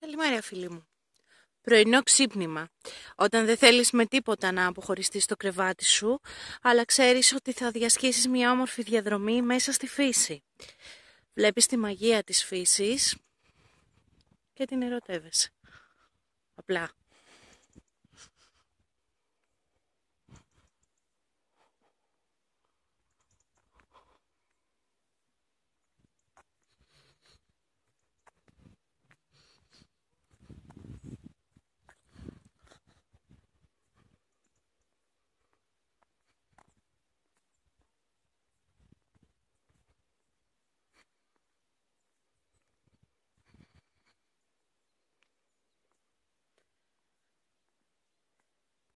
Καλημέρα φίλη μου. Πρωινό ξύπνημα. Όταν δεν θέλεις με τίποτα να αποχωριστείς το κρεβάτι σου, αλλά ξέρεις ότι θα διασχίσεις μια όμορφη διαδρομή μέσα στη φύση. Βλέπεις τη μαγεία της φύσης και την ερωτεύεσαι. Απλά.